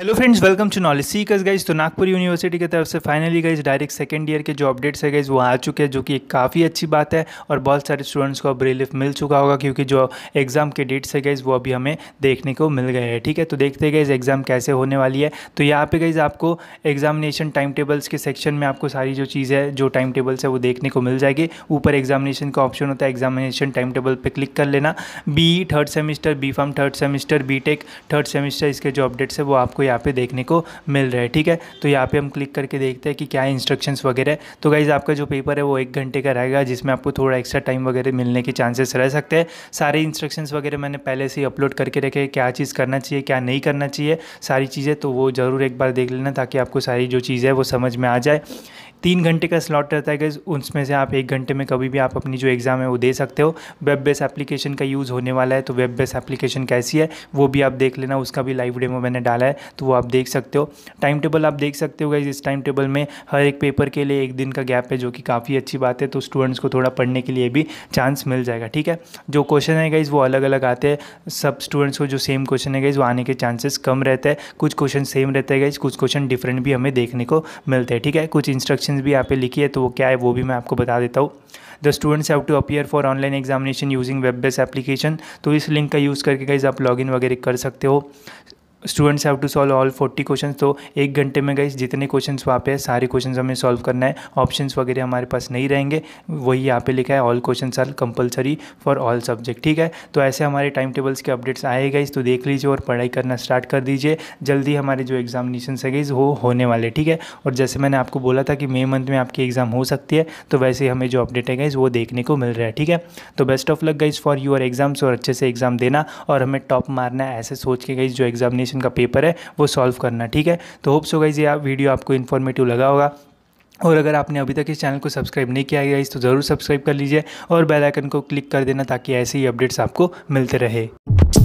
hello friends welcome to knowledge seekers guys तो Nagpur university की तरफ से finally guys direct second year के जो अपडेट्स है गाइज वो आ चुके हैं जो कि काफ़ी अच्छी बात है और बहुत सारे स्टूडेंट्स को अब रिलीफ मिल चुका होगा क्योंकि जो एग्ज़ाम के डेट्स है गाइज वो अभी हमें देखने को मिल गए हैं ठीक है तो देखते हैं गाइज एग्ज़ाम कैसे होने वाली है तो यहाँ पर गाइज आपको एग्जामिनेशन टाइम टेबल्स के सेक्शन में आपको सारी जो चीज़ है जो टाइम टेबल्स है वो देखने को मिल जाएगी ऊपर एग्जामिनेशन का ऑप्शन होता है एग्जामिनेशन टाइम टेबल पर क्लिक कर लेना B third semester B pharm third semester B tech third semester इसके जो अपडेट्स है वो आपको यहाँ पे देखने को मिल रहा है ठीक है तो यहाँ पे हम क्लिक करके देखते हैं कि क्या इंस्ट्रक्शंस वगैरह तो गाइज़ आपका जो पेपर है वो एक घंटे का रहेगा जिसमें आपको थोड़ा एक्स्ट्रा टाइम वगैरह मिलने के चांसेस रह सकते हैं सारे इंस्ट्रक्शंस वगैरह मैंने पहले से ही अपलोड करके रखे क्या चीज़ करना चाहिए क्या नहीं करना चाहिए सारी चीज़ें तो वो ज़रूर एक बार देख लेना ताकि आपको सारी जो चीज़ है वो समझ में आ जाए तीन घंटे का स्लॉट रहता है गैस उसमें से आप एक घंटे में कभी भी आप अपनी जो एग्ज़ाम है वो दे सकते हो वेब बेस एप्लीकेशन का यूज़ होने वाला है तो वेब बेस एप्लीकेशन कैसी है वो भी आप देख लेना उसका भी लाइव डेमो मैंने डाला है तो वो आप देख सकते हो टाइम टेबल आप देख सकते हो गाइज इस टाइम टेबल में हर एक पेपर के लिए एक दिन का गैप है जो कि काफ़ी अच्छी बात है तो स्टूडेंट्स को थोड़ा पढ़ने के लिए भी चांस मिल जाएगा ठीक है जो क्वेश्चन है गाइज वो अलग अलग आते हैं सब स्टूडेंट्स को जो सेम क्वेश्चन है गाइज वो आने के चांसेस कम रहते हैं कुछ क्वेश्चन सेम रहते हैं गाइज कुछ क्वेश्चन डिफरेंट भी हमें देखने को मिलते हैं ठीक है कुछ इंस्ट्रक्शन भी यहाँ पे लिखी है तो वो क्या है वो भी मैं आपको बता देता हूँ the students have to appear for online examination using web base application तो इस लिंक का यूज़ करके गाइज आप इन वगैरह कर सकते हो students have to solve all forty question तो एक घंटे में गई जितने क्वेश्चन वहाँ पे है सारे क्वेश्चन हमें सॉल्व करना है ऑप्शंस वगैरह हमारे पास नहीं रहेंगे वही यहाँ पे लिखा है all question are compulsory for all subject ठीक है तो ऐसे हमारे टाइम टेबल्स के अपडेट्स आए गई तो देख लीजिए और पढ़ाई करना स्टार्ट कर दीजिए जल्दी हमारे जो एग्जामिनेशन है गई वो होने वाले ठीक है और जैसे मैंने आपको बोला था कि मे मंथ में आपकी एग्ज़ाम हो सकती है तो वैसे ही हमें जो अपडेट है गई वो देखने को मिल रहा है ठीक है तो best of luck guys for your exams और अच्छे से एग्ज़ाम देना और हमें टॉप मारना है ऐसे सोच के गई जो एग्जामिनेशन एग्जामिनेशन का पेपर है वो सॉल्व करना ठीक है तो होप्स होगा ये आप वीडियो आपको इन्फॉर्मेटिव लगा होगा और अगर आपने अभी तक इस चैनल को सब्सक्राइब नहीं किया इस तो ज़रूर सब्सक्राइब कर लीजिए और बेल आइकन को क्लिक कर देना ताकि ऐसे ही अपडेट्स आपको मिलते रहे